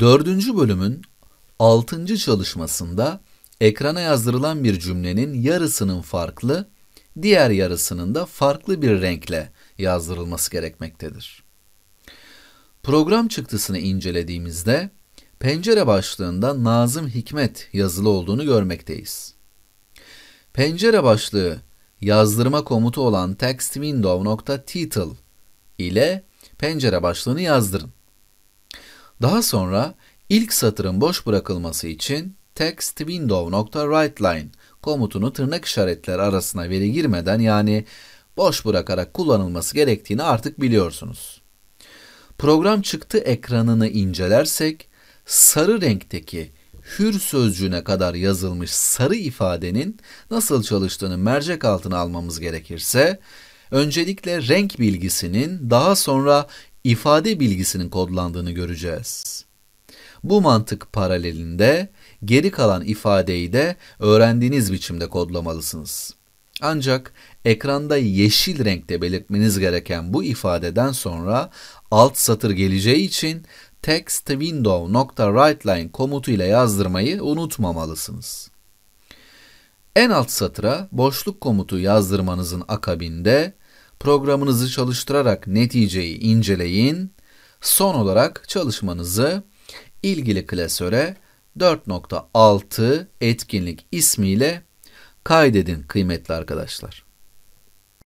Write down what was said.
Dördüncü bölümün altıncı çalışmasında ekrana yazdırılan bir cümlenin yarısının farklı, diğer yarısının da farklı bir renkle yazdırılması gerekmektedir. Program çıktısını incelediğimizde pencere başlığında Nazım Hikmet yazılı olduğunu görmekteyiz. Pencere başlığı yazdırma komutu olan textwindow.title ile pencere başlığını yazdırın. Daha sonra ilk satırın boş bırakılması için text window.writeline komutunu tırnak işaretleri arasına veri girmeden yani boş bırakarak kullanılması gerektiğini artık biliyorsunuz. Program çıktı ekranını incelersek sarı renkteki hür sözcüğüne kadar yazılmış sarı ifadenin nasıl çalıştığını mercek altına almamız gerekirse öncelikle renk bilgisinin daha sonra ifade bilgisinin kodlandığını göreceğiz. Bu mantık paralelinde geri kalan ifadeyi de öğrendiğiniz biçimde kodlamalısınız. Ancak ekranda yeşil renkte belirtmeniz gereken bu ifadeden sonra alt satır geleceği için text komutu ile yazdırmayı unutmamalısınız. En alt satıra boşluk komutu yazdırmanızın akabinde programınızı çalıştırarak neticeyi inceleyin. Son olarak çalışmanızı ilgili klasöre 4.6 etkinlik ismiyle kaydedin kıymetli arkadaşlar.